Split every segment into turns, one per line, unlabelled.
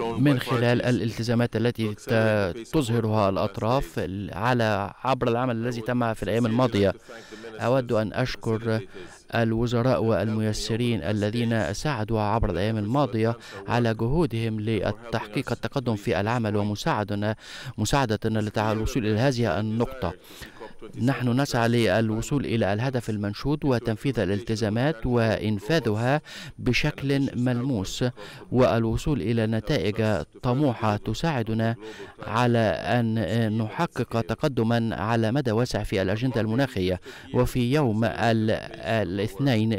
ومن uh, خلال
الالتزامات التي تظهرها الأطراف على عبر العمل الذي تم في الأيام الماضية أود أن أشكر الوزراء والميسرين الذين ساعدوا عبر الأيام الماضية على جهودهم لتحقيق التقدم في العمل ومساعدنا مساعدتنا للوصول إلى هذه النقطة نحن نسعى للوصول إلى الهدف المنشود وتنفيذ الالتزامات وإنفاذها بشكل ملموس والوصول إلى نتائج طموحة تساعدنا على أن نحقق تقدما على مدى واسع في الأجندة المناخية وفي يوم الاثنين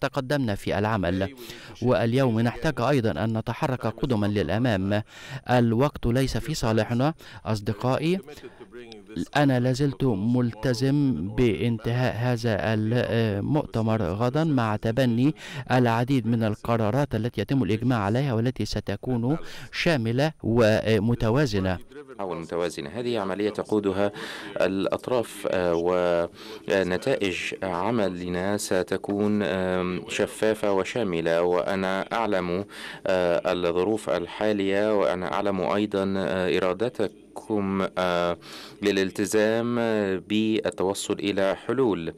تقدمنا في العمل واليوم نحتاج أيضا أن نتحرك قدما للأمام الوقت ليس في صالحنا أصدقائي أنا لازلت ملتزم بانتهاء هذا المؤتمر غدا مع تبني العديد من القرارات التي يتم الإجماع عليها والتي ستكون شاملة ومتوازنة
أو المتوازنة هذه عملية تقودها الأطراف آه، ونتائج عملنا ستكون شفافة وشاملة وأنا أعلم آه، الظروف الحالية وأنا أعلم أيضا آه، إرادتك لكم آه، للالتزام بالتوصل إلى حلول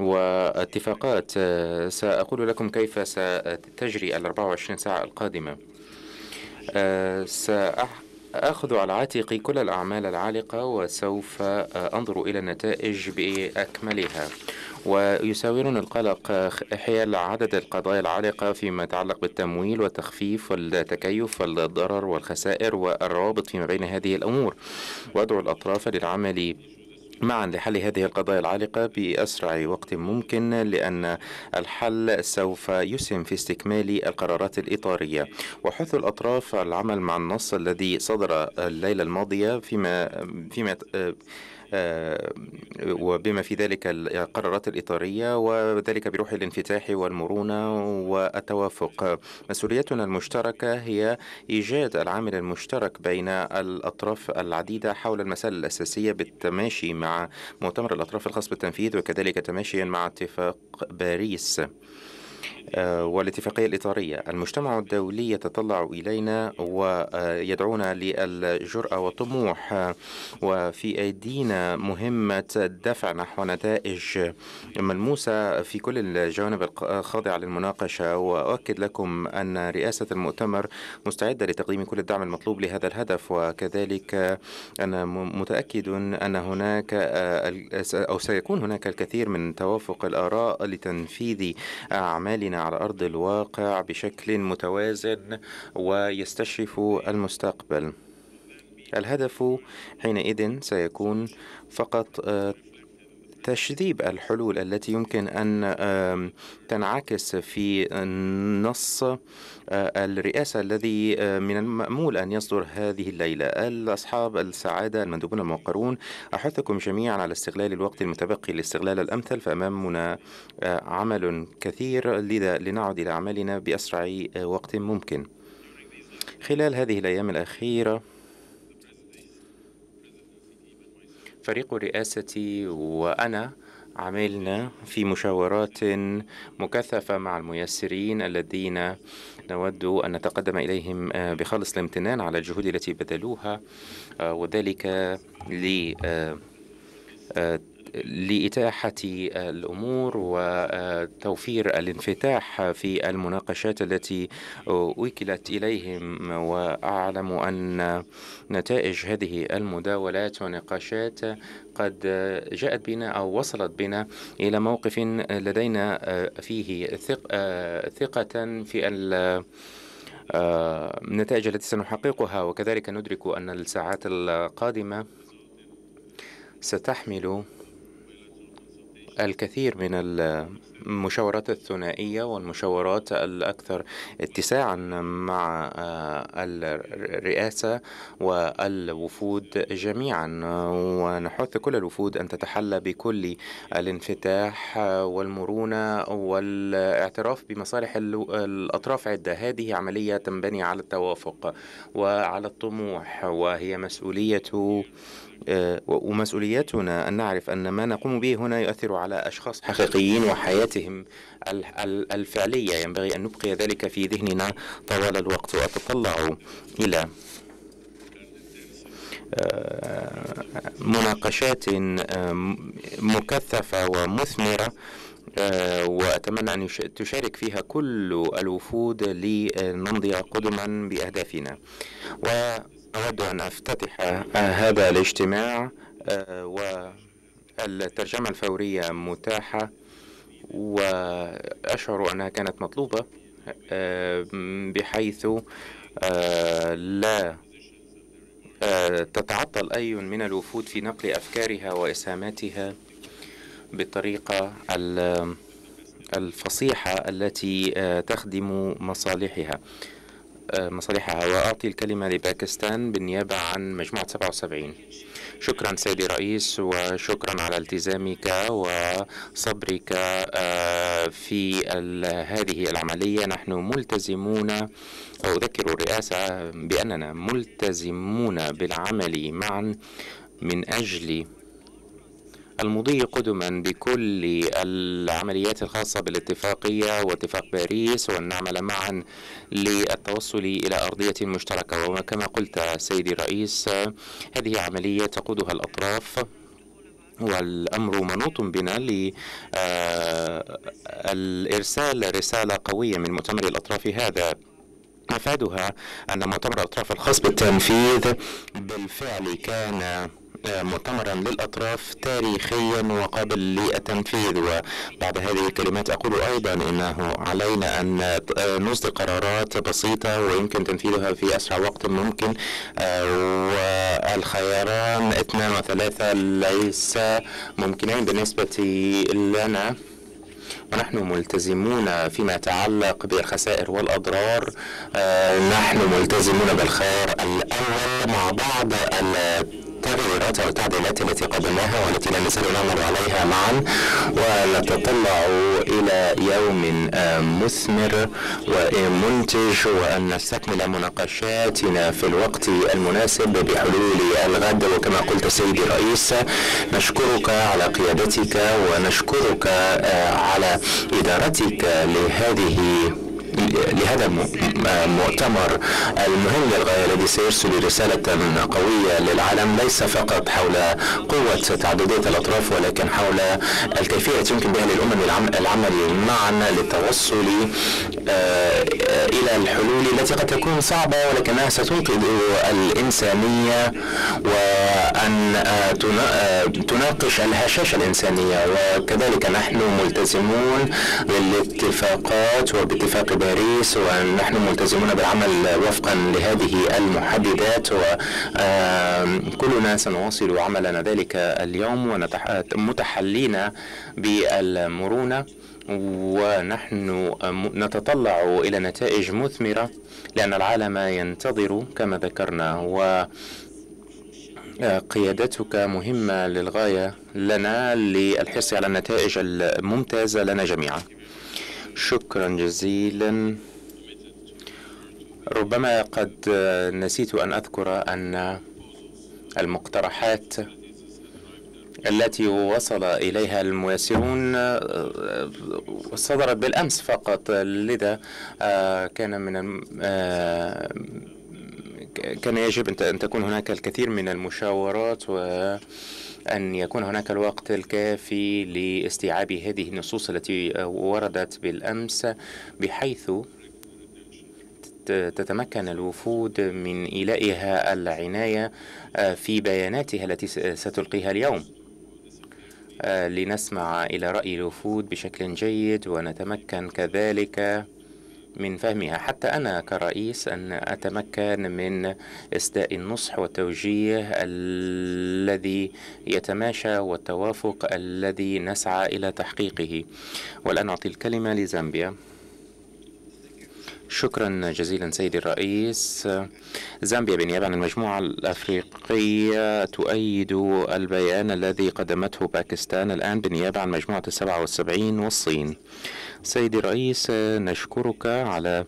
واتفاقات آه، سأقول لكم كيف ستجري ال 24 ساعة القادمة آه، سأحكي أخذ على عاتقي كل الأعمال العالقة وسوف آه، أنظر إلى النتائج بأكملها ويساورني القلق حيال عدد القضايا العالقة فيما يتعلق بالتمويل والتخفيف والتكيف والضرر والخسائر والروابط فيما بين هذه الأمور وأدعو الأطراف للعمل معا لحل هذه القضايا العالقة بأسرع وقت ممكن لأن الحل سوف يسهم في استكمال القرارات الإطارية وحث الأطراف العمل مع النص الذي صدر الليلة الماضية فيما فيما آه، وبما في ذلك القرارات الإطارية وذلك بروح الانفتاح والمرونة والتوافق مسؤوليتنا المشتركة هي إيجاد العامل المشترك بين الأطراف العديدة حول المسألة الأساسية بالتماشي مع مؤتمر الأطراف الخاص بالتنفيذ وكذلك تماشيا مع اتفاق باريس آه، والاتفاقية الإطارية المجتمع الدولي يتطلع إلينا ويدعونا للجرأة والطموح آه، وفي أيدينا مهمة الدفع نحو نتائج ملموسة في كل الجوانب الخاضعة آه، للمناقشة وأؤكد لكم أن رئاسة المؤتمر مستعدة لتقديم كل الدعم المطلوب لهذا الهدف وكذلك أنا متأكد أن هناك أو سيكون هناك الكثير من توافق الآراء لتنفيذ أعمالنا على أرض الواقع بشكل متوازن ويستشرف المستقبل الهدف حينئذ سيكون فقط آه، تشذيب الحلول التي يمكن أن تنعكس في نص آه، الرئاسة الذي آه، من المأمول أن يصدر هذه الليلة الأصحاب السعادة المندوبون الموقرون أحثكم جميعا على استغلال الوقت المتبقي لاستغلال الأمثل فأمامنا آه، عمل كثير لذا لنعد إلى عملنا بأسرع وقت ممكن خلال هذه الأيام الأخيرة فريق رئاستي وأنا عملنا في مشاورات مكثفة مع الميسرين الذين نود أن نتقدم إليهم آه، بخالص الامتنان على الجهود التي بذلوها آه، وذلك ل آه، لإتاحة الأمور وتوفير الانفتاح في المناقشات التي وكلت إليهم وأعلم أن نتائج هذه المداولات ونقاشات قد جاءت بنا أو وصلت بنا إلى موقف لدينا فيه ثقة في النتائج التي سنحققها وكذلك ندرك أن الساعات القادمة ستحمل الكثير من المشاورات الثنائية والمشاورات الأكثر اتساعا مع آه، الرئاسة والوفود جميعا ونحث كل الوفود أن تتحلى بكل الانفتاح والمرونة والاعتراف بمصالح الأطراف عدة هذه عملية تنبني على التوافق وعلى الطموح وهي مسؤولية آه، ومسؤوليتنا أن نعرف أن ما نقوم به هنا يؤثر على أشخاص حقيقيين وحياتهم الفعلية ينبغي أن نبقي ذلك في ذهننا طوال الوقت وأتطلع إلى آه، مناقشات مكثفة ومثمرة آه، وأتمنى أن تشارك فيها كل الوفود لنمضي قدما بأهدافنا و أود أن أفتتح آه، هذا الاجتماع آه، والترجمة الفورية متاحة وأشعر أنها كانت مطلوبة آه، بحيث لا تتعطل أي من الوفود في نقل أفكارها وإسهاماتها بالطريقة الفصيحة التي تخدم مصالحها مصالحها وأعطي الكلمة لباكستان بالنيابة عن مجموعة 77 شكرا سيدي رئيس وشكرا على التزامك وصبرك آه، في هذه العملية نحن ملتزمون وأذكر الرئاسة بأننا ملتزمون بالعمل معا من أجل المضي قدما بكل العمليات الخاصة بالاتفاقية واتفاق باريس وأن نعمل معا للتوصل إلى أرضية مشتركة وكما قلت سيدي الرئيس هذه عملية تقودها الأطراف والأمر منوط بنا آه، لإرسال رسالة قوية من مؤتمر الأطراف هذا مفادها أن مؤتمر الأطراف الخاص
بالتنفيذ بالفعل كان مؤتمرا للأطراف تاريخيا وقابل للتنفيذ وبعد هذه الكلمات أقول أيضا أنه علينا أن نصدر قرارات بسيطة ويمكن تنفيذها في أسرع وقت ممكن والخياران اثنان وثلاثة ليس ممكنين بالنسبة لنا ونحن ملتزمون فيما يتعلق بالخسائر والأضرار نحن ملتزمون بالخيار الأول والتعديلات التي قدمناها والتي لم نزل نعمل عليها معا ونتطلع إلى يوم آه، مثمر ومنتج وأن نستكمل مناقشاتنا في الوقت المناسب بحلول الغد وكما قلت سيدي الرئيس نشكرك على قيادتك ونشكرك آه، على إدارتك لهذه لهذا المؤتمر المهم للغاية الذي سيرسل رسالة قوية للعالم ليس فقط حول قوة تعددية الأطراف ولكن حول الكيفية يمكن بها للأمم العمل معا للتوصل آه، إلى الحلول التي قد تكون صعبة ولكنها ستنقذ الإنسانية وأن آه، آه، تناقش الهشاشة الإنسانية وكذلك نحن ملتزمون بالاتفاقات وباتفاق باريس ونحن ملتزمون بالعمل وفقا لهذه المحددات وكلنا سنواصل عملنا ذلك اليوم
ومتحلين بالمرونة ونحن نتطلع إلى نتائج مثمرة لأن العالم ينتظر كما ذكرنا و آه، قيادتك مهمة للغاية لنا للحرص على النتائج الممتازة لنا جميعا شكرا جزيلا ربما قد نسيت أن أذكر أن المقترحات التي وصل إليها الميسرون صدرت بالأمس فقط لذا آه، كان من كان يجب أن تكون هناك الكثير من المشاورات وأن يكون هناك الوقت الكافي لاستيعاب هذه النصوص التي وردت بالأمس بحيث تتمكن الوفود من إيلائها العناية آه، في بياناتها التي ستلقيها اليوم آه، لنسمع إلى رأي الوفود بشكل جيد ونتمكن كذلك من فهمها حتى أنا كرئيس أن أتمكن من إسداء النصح والتوجيه الذي يتماشى والتوافق الذي نسعى إلى تحقيقه والآن أعطي الكلمة لزامبيا شكرا جزيلا سيدي الرئيس زامبيا بالنيابة عن المجموعة الأفريقية تؤيد البيان الذي قدمته باكستان الآن بالنيابة عن مجموعة السبعة والسبعين والصين سيدي الرئيس نشكرك على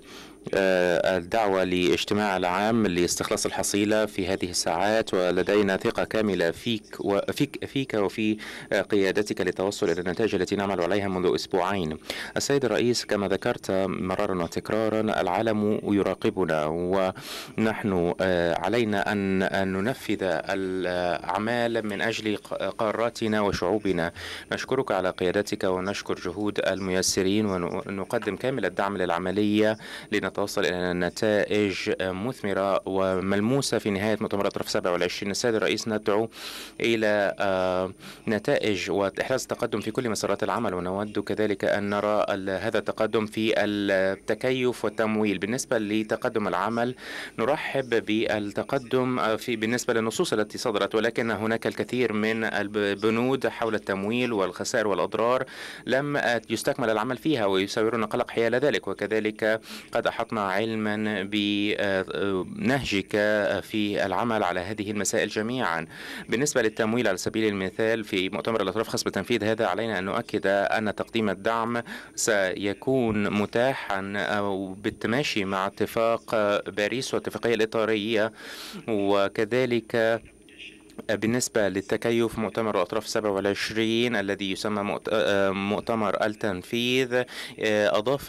آه، الدعوة لاجتماع العام لاستخلاص الحصيلة في هذه الساعات ولدينا ثقة كاملة فيك وفيك فيك وفي آه، قيادتك للتوصل إلى النتائج التي نعمل عليها منذ أسبوعين. السيد الرئيس كما ذكرت مرارا وتكرارا العالم يراقبنا ونحن آه، علينا أن ننفذ الأعمال من أجل قاراتنا وشعوبنا. نشكرك على قيادتك ونشكر جهود الميسرين ونقدم كامل الدعم للعملية لنت توصل إلى نتائج مثمرة وملموسة في نهاية مؤتمر أطراف 27 السيد الرئيس ندعو إلى آه، نتائج وإحراز تقدم في كل مسارات العمل ونود كذلك أن نرى هذا التقدم في التكيف والتمويل بالنسبة لتقدم العمل نرحب بالتقدم آه، في بالنسبة للنصوص التي صدرت ولكن هناك الكثير من البنود حول التمويل والخسائر والأضرار لم يستكمل العمل فيها ويصورون قلق حيال ذلك وكذلك قد أحطنا علما بنهجك آه، آه، في العمل على هذه المسائل جميعا بالنسبة للتمويل على سبيل المثال في مؤتمر الأطراف خاص بتنفيذ هذا علينا أن نؤكد أن تقديم الدعم سيكون متاحا أو آه، بالتماشي مع اتفاق باريس واتفاقيه الإطارية وكذلك بالنسبة للتكيف مؤتمر أطراف 27 الذي يسمى آه، آه، مؤتمر التنفيذ آه، أضاف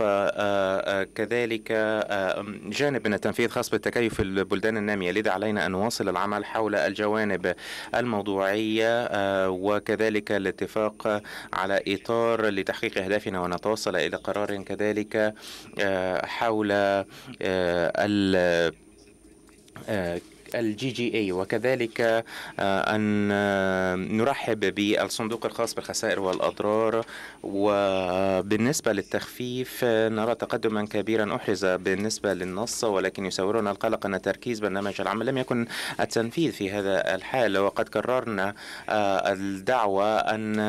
كذلك جانب من التنفيذ خاص بالتكيف في البلدان النامية لذا علينا أن نواصل العمل حول الجوانب الموضوعية وكذلك الاتفاق على إطار لتحقيق أهدافنا ونتوصل إلى قرار كذلك حول ال الجي جي اي وكذلك آه، ان آه، نرحب بالصندوق الخاص بالخسائر والاضرار وبالنسبه للتخفيف نرى تقدما كبيرا احرز بالنسبه للنص ولكن يساورنا القلق ان تركيز برنامج العمل لم يكن التنفيذ في هذا الحال وقد كررنا آه، الدعوه ان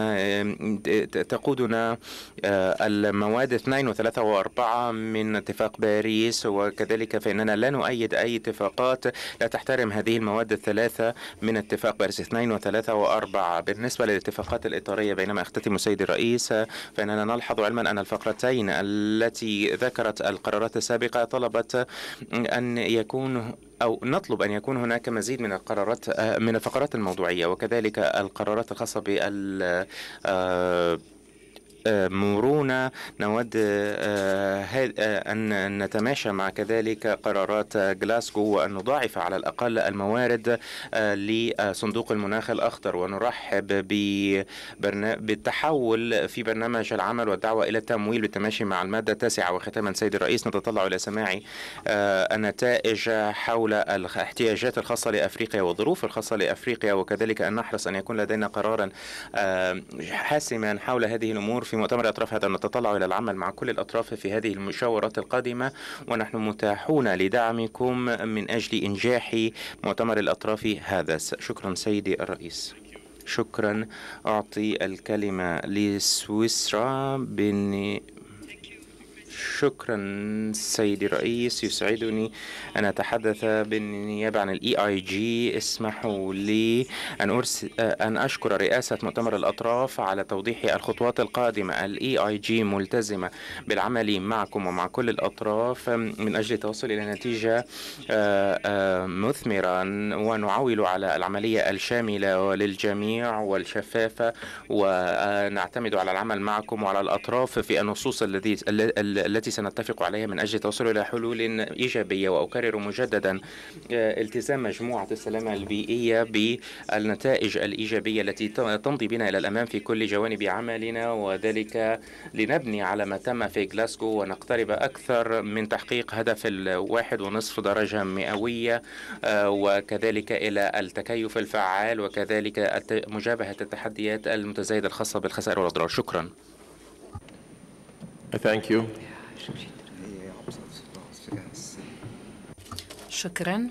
تقودنا المواد 2 و3 و4 من اتفاق باريس وكذلك فاننا لا نؤيد اي اتفاقات لا تحت تحترم هذه المواد الثلاثة من اتفاق باريس 2 و3 و4 بالنسبة للاتفاقات الإطارية بينما أختتم سيدي الرئيس فإننا نلحظ علما أن الفقرتين التي ذكرت القرارات السابقة طلبت أن يكون أو نطلب أن يكون هناك مزيد من القرارات آه، من الفقرات الموضوعية وكذلك القرارات الخاصة بال آه، مرونة نود آه، آه، أن نتماشى مع كذلك قرارات جلاسكو وأن نضاعف على الأقل الموارد آه، لصندوق المناخ الأخضر ونرحب بالتحول في برنامج العمل والدعوة إلى التمويل بالتماشي مع المادة التاسعة وختاما سيد الرئيس نتطلع إلى سماع النتائج حول الاحتياجات الخاصة لأفريقيا والظروف الخاصة لأفريقيا وكذلك أن نحرص أن يكون لدينا قرارا حاسما حول هذه الأمور في مؤتمر أطراف هذا نتطلع إلى العمل مع كل الأطراف في هذه المشاورات القادمة ونحن متاحون لدعمكم من أجل إنجاح مؤتمر الأطراف هذا شكرا سيدي الرئيس شكرا أعطي الكلمة لسويسرا بن شكرا سيدي الرئيس يسعدني أن أتحدث بالنيابة عن الاي اي e جي اسمحوا لي أن, أرس... أن أشكر رئاسة مؤتمر الأطراف على توضيح الخطوات القادمة الاي اي e جي ملتزمة بالعمل معكم ومع كل الأطراف من أجل التوصل إلى نتيجة آه، آه، مثمرة ونعول على العملية الشاملة للجميع والشفافة ونعتمد على العمل معكم وعلى الأطراف في النصوص الذي التي سنتفق عليها من أجل التوصل إلى حلول إيجابية وأكرر مجددا آه، التزام مجموعة السلامة البيئية بالنتائج الإيجابية التي تمضي بنا إلى الأمام في كل جوانب عملنا وذلك لنبني على ما تم في غلاسكو ونقترب أكثر من تحقيق هدف الواحد ونصف درجة مئوية آه، وكذلك إلى التكيف الفعال وكذلك مجابهة التحديات المتزايدة الخاصة بالخسائر والأضرار شكرا
Thank you.
شكرا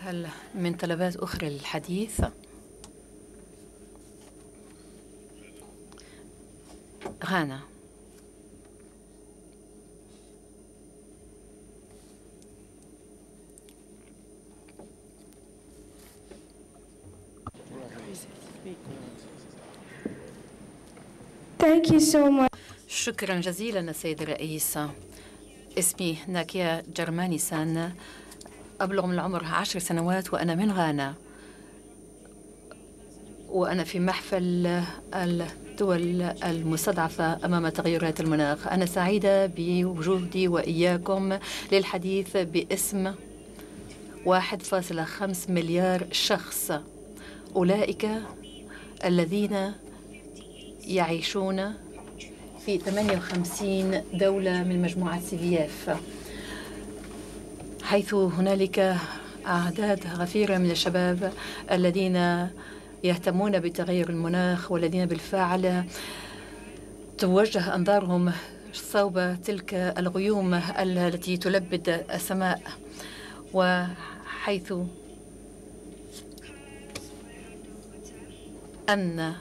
هل من طلبات أخرى للحديث؟ غانا
Thank you. Thank you
so much. شكرا جزيلا السيد الرئيس اسمي ناكيا جرماني سان أبلغ من العمر عشر سنوات وأنا من غانا وأنا في محفل الدول المستضعفة أمام تغيرات المناخ أنا سعيدة بوجودي وإياكم للحديث باسم 1.5 مليار شخص أولئك الذين يعيشون في 58 دولة من مجموعة سي اف حيث هنالك أعداد غفيرة من الشباب الذين يهتمون بتغير المناخ والذين بالفعل توجه أنظارهم صوب تلك الغيوم التي تلبد السماء وحيث أن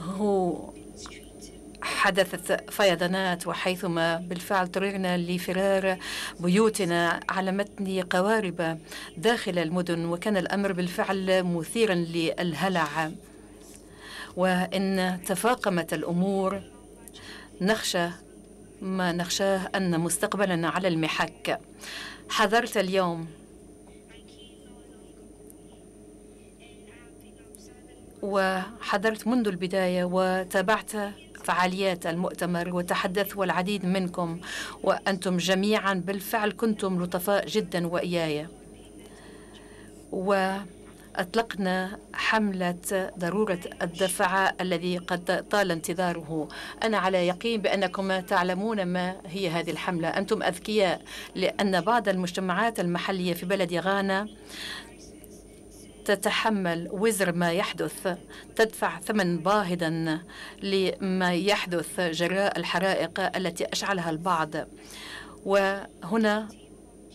هو حدثت فيضانات وحيثما بالفعل اضطررنا لفرار بيوتنا علمتني قوارب داخل المدن وكان الأمر بالفعل مثيرا للهلع وإن تفاقمت الأمور نخشى ما نخشاه أن مستقبلنا على المحك حذرت اليوم وحضرت منذ البداية وتابعت فعاليات المؤتمر وتحدث والعديد منكم وأنتم جميعا بالفعل كنتم لطفاء جدا وإياي وأطلقنا حملة ضرورة الدفع الذي قد طال انتظاره أنا على يقين بأنكم تعلمون ما هي هذه الحملة أنتم أذكياء لأن بعض المجتمعات المحلية في بلد غانا تتحمل وزر ما يحدث تدفع ثمن باهظا لما يحدث جراء الحرائق التي أشعلها البعض وهنا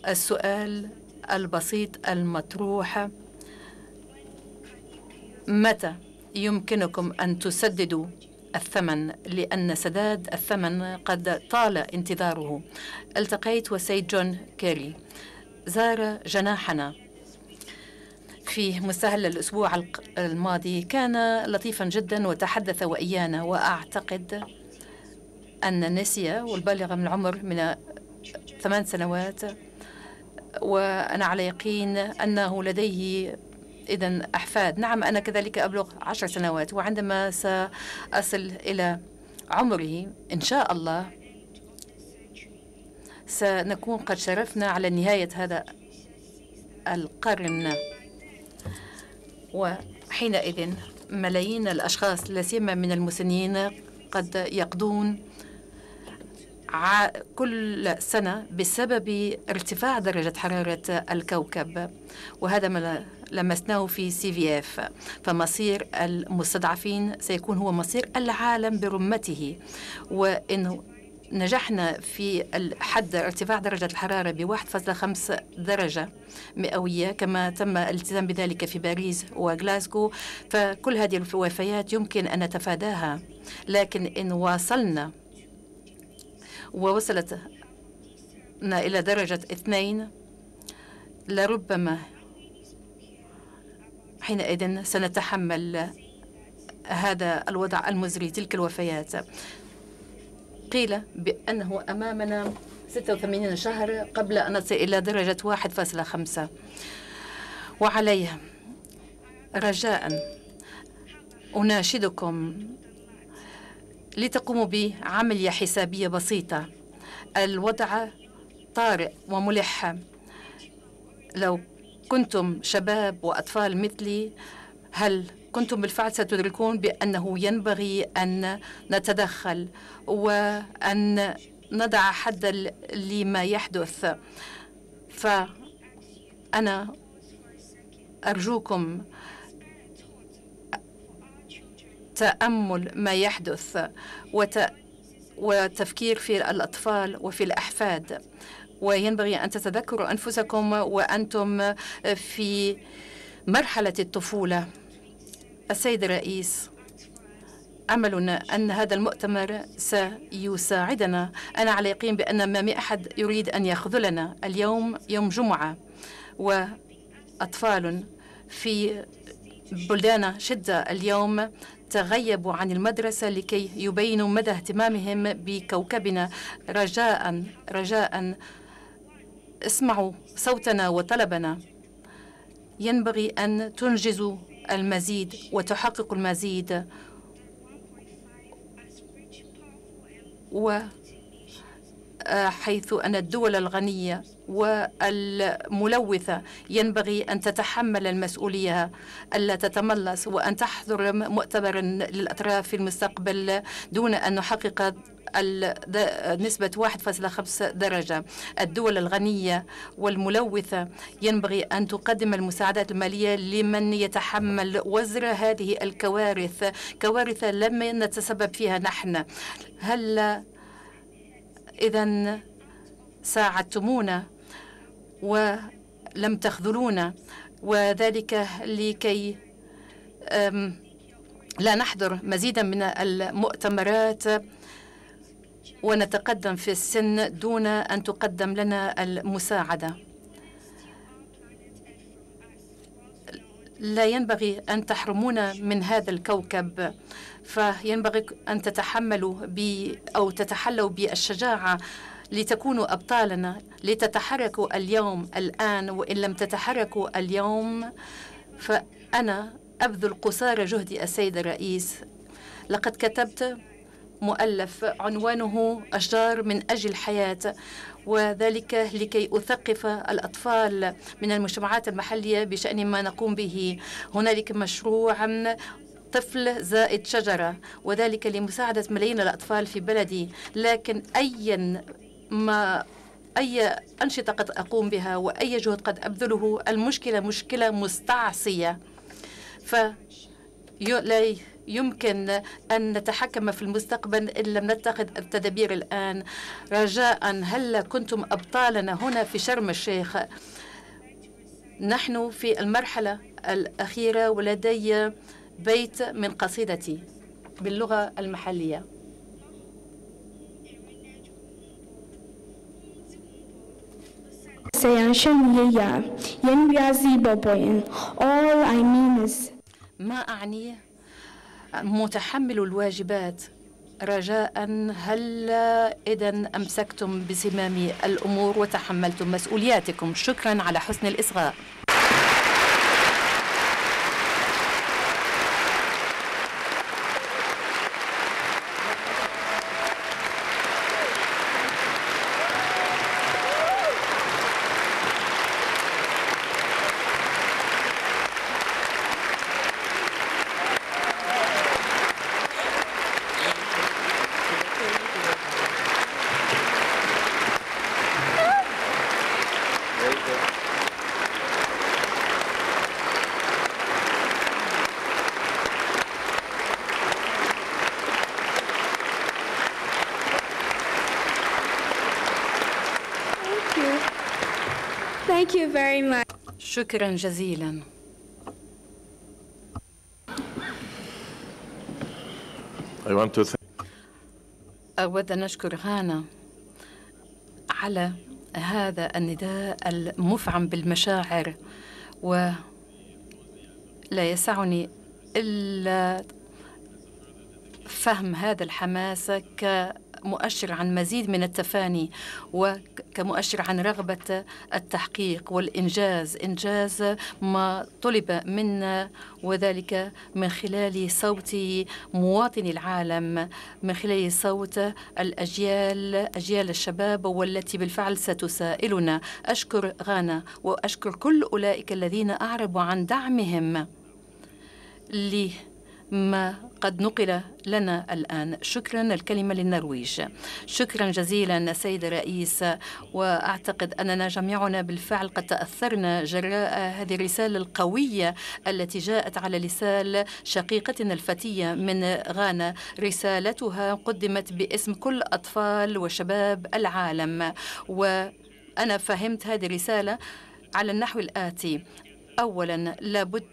السؤال البسيط المطروح متى يمكنكم أن تسددوا الثمن لأن سداد الثمن قد طال انتظاره التقيت وسيد جون كيري زار جناحنا في مستهل الأسبوع الماضي كان لطيفا جدا وتحدث وإيانا وأعتقد أن النسية والبالغة من العمر من ثمان سنوات وأنا على يقين أنه لديه إذا أحفاد نعم أنا كذلك أبلغ عشر سنوات وعندما سأصل إلى عمره إن شاء الله سنكون قد شرفنا على نهاية هذا القرن وحينئذ ملايين الأشخاص لا سيما من المسنين قد يقضون كل سنة بسبب ارتفاع درجة حرارة الكوكب وهذا ما لمسناه في سي في اف فمصير المستضعفين سيكون هو مصير العالم برمته وإنه نجحنا في حد ارتفاع درجة الحرارة ب 1.5 درجة مئوية كما تم الالتزام بذلك في باريس وغلاسكو فكل هذه الوفيات يمكن أن نتفاداها لكن إن واصلنا ووصلت إلى درجة اثنين لربما حينئذ سنتحمل هذا الوضع المزري تلك الوفيات قيل بأنه أمامنا 86 شهر قبل أن نصل إلى درجة 1.5 وعليها رجاء أناشدكم لتقوموا بعملية حسابية بسيطة الوضع طارئ وملح لو كنتم شباب وأطفال مثلي هل كنتم بالفعل ستدركون بأنه ينبغي أن نتدخل وأن نضع حدا لما يحدث فأنا أرجوكم تأمل ما يحدث وتفكير في الأطفال وفي الأحفاد وينبغي أن تتذكروا أنفسكم وأنتم في مرحلة الطفولة السيد الرئيس أملنا أن هذا المؤتمر سيساعدنا أنا على يقين بأن ما أحد يريد أن يخذلنا اليوم يوم جمعة وأطفال في بلدان شدة اليوم تغيبوا عن المدرسة لكي يبينوا مدى اهتمامهم بكوكبنا رجاء رجاء اسمعوا صوتنا وطلبنا ينبغي أن تنجزوا المزيد وتحقق المزيد و حيث أن الدول الغنية والملوثة ينبغي أن تتحمل المسؤولية ألا تتملص وأن تحضر مؤتمرا للأطراف في المستقبل دون أن نحقق نسبة 1.5 درجة الدول الغنية والملوثة ينبغي أن تقدم المساعدات المالية لمن يتحمل وزر هذه الكوارث كوارث لم نتسبب فيها نحن هل إذا ساعدتمونا ولم تخذلونا وذلك لكي لا نحضر مزيدا من المؤتمرات ونتقدم في السن دون أن تقدم لنا المساعدة لا ينبغي أن تحرمونا من هذا الكوكب فينبغي أن تتحملوا أو تتحلوا بالشجاعة لتكونوا أبطالنا لتتحركوا اليوم الآن وإن لم تتحركوا اليوم فأنا أبذل قصارى جهدي السيد الرئيس لقد كتبت مؤلف عنوانه أشجار من أجل الحياة وذلك لكي أثقف الأطفال من المجتمعات المحلية بشأن ما نقوم به هنالك مشروع طفل زائد شجرة وذلك لمساعدة ملايين الأطفال في بلدي لكن أي ما أي أنشطة قد أقوم بها وأي جهد قد أبذله المشكلة مشكلة مستعصية ف لا يمكن أن نتحكم في المستقبل إن لم نتخذ التدابير الآن رجاء هل كنتم أبطالنا هنا في شرم الشيخ نحن في المرحلة الأخيرة ولدي بيت من قصيدتي باللغة
المحلية
ما أعنيه متحمل الواجبات رجاء هل إذا أمسكتم بزمام الأمور وتحملتم مسؤولياتكم شكرا على حسن الإصغاء شكرا جزيلا
I want to thank
أود أن أشكر هانا على هذا النداء المفعم بالمشاعر ولا يسعني إلا فهم هذا الحماس ك مؤشر عن مزيد من التفاني وكمؤشر عن رغبة التحقيق والإنجاز إنجاز ما طلب منا وذلك من خلال صوت مواطني العالم من خلال صوت الأجيال أجيال الشباب والتي بالفعل ستسائلنا أشكر غانا وأشكر كل أولئك الذين أعربوا عن دعمهم لي ما قد نقل لنا الآن شكرا الكلمة للنرويج شكرا جزيلا سيد الرئيس وأعتقد أننا جميعنا بالفعل قد تأثرنا جراء هذه الرسالة القوية التي جاءت على لسان شقيقتنا الفتية من غانا رسالتها قدمت باسم كل أطفال وشباب العالم وأنا فهمت هذه الرسالة على النحو الآتي أولا لابد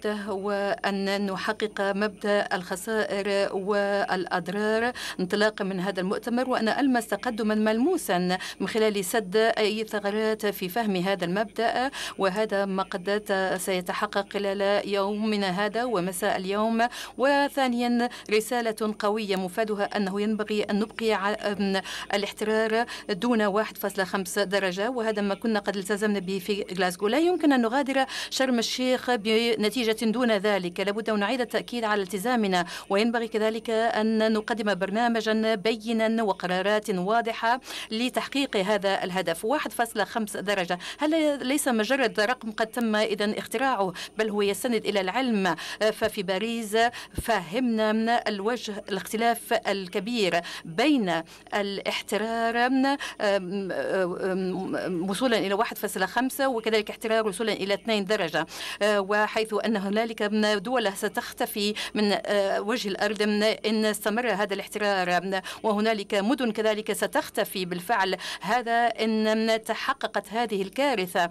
أن نحقق مبدأ الخسائر والأضرار انطلاقا من هذا المؤتمر وأنا ألمس تقدما ملموسا من خلال سد أي ثغرات في فهم هذا المبدأ وهذا ما قد سيتحقق خلال يومنا هذا ومساء اليوم وثانيا رسالة قوية مفادها أنه ينبغي أن نبقي الاحترار دون 1.5 درجة وهذا ما كنا قد التزمنا به في غلاسكو لا يمكن أن نغادر شرم الشيخ بنتيجة دون ذلك لابد أن نعيد التأكيد على التزامنا وينبغي كذلك أن نقدم برنامجا بينا وقرارات واضحة لتحقيق هذا الهدف 1.5 درجة هل ليس مجرد رقم قد تم إذا اختراعه بل هو يستند إلى العلم ففي باريس فهمنا الوجه الاختلاف الكبير بين الاحترار وصولا إلى 1.5 وكذلك احترار وصولا إلى 2 درجة آه، وحيث أن هنالك دول ستختفي من آه، وجه الأرض إن استمر هذا الاحترار وهنالك مدن كذلك ستختفي بالفعل هذا إن تحققت هذه الكارثة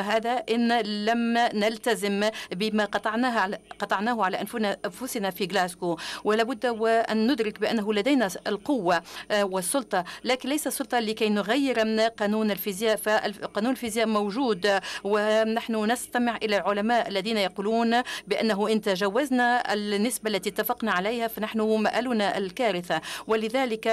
هذا إن لم نلتزم بما قطعناه على قطعناه على أنفسنا في غلاسكو ولابد وأن ندرك بأنه لدينا القوة آه، والسلطة لكن ليس السلطة لكي نغير قانون الفيزياء فقانون الفيزياء موجود ونحن نستمع إلى العلماء الذين يقولون بأنه إن تجاوزنا النسبة التي اتفقنا عليها فنحن مآلنا الكارثة ولذلك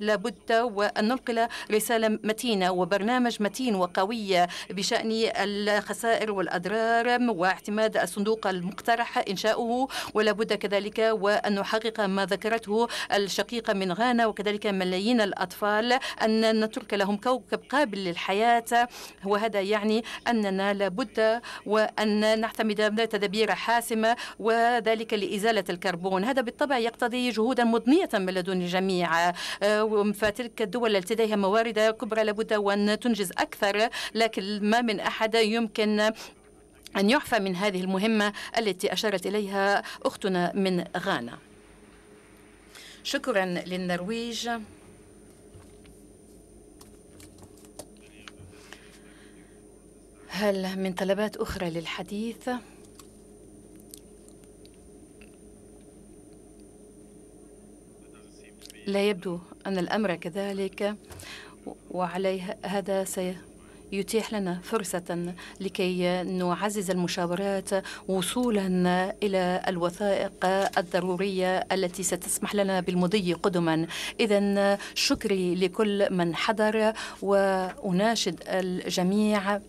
لابد وأن ننقل رسالة متينة وبرنامج متين وقوي بشأن الخسائر والأضرار واعتماد الصندوق المقترح إنشاؤه ولابد كذلك وأن نحقق ما ذكرته الشقيقة من غانا وكذلك ملايين الأطفال أن نترك لهم كوكب قابل للحياة وهذا يعني أننا لابد أن نعتمد تدابير حاسمة وذلك لإزالة الكربون هذا بالطبع يقتضي جهودا مضنية من لدن الجميع آه، فتلك الدول التي لديها موارد كبرى لابد وأن تنجز أكثر لكن ما من أحد يمكن أن يعفى من هذه المهمة التي أشارت إليها أختنا من غانا شكرا للنرويج هل من طلبات أخرى للحديث؟ لا يبدو أن الأمر كذلك وعليه هذا سيتيح لنا فرصة لكي نعزز المشاورات وصولا إلى الوثائق الضرورية التي ستسمح لنا بالمضي قدما إذا شكري لكل من حضر وأناشد الجميع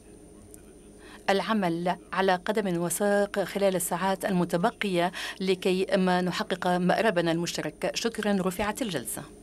العمل على قدم وساق خلال الساعات المتبقية لكي ما نحقق مأربنا المشترك شكرا رفعت الجلسة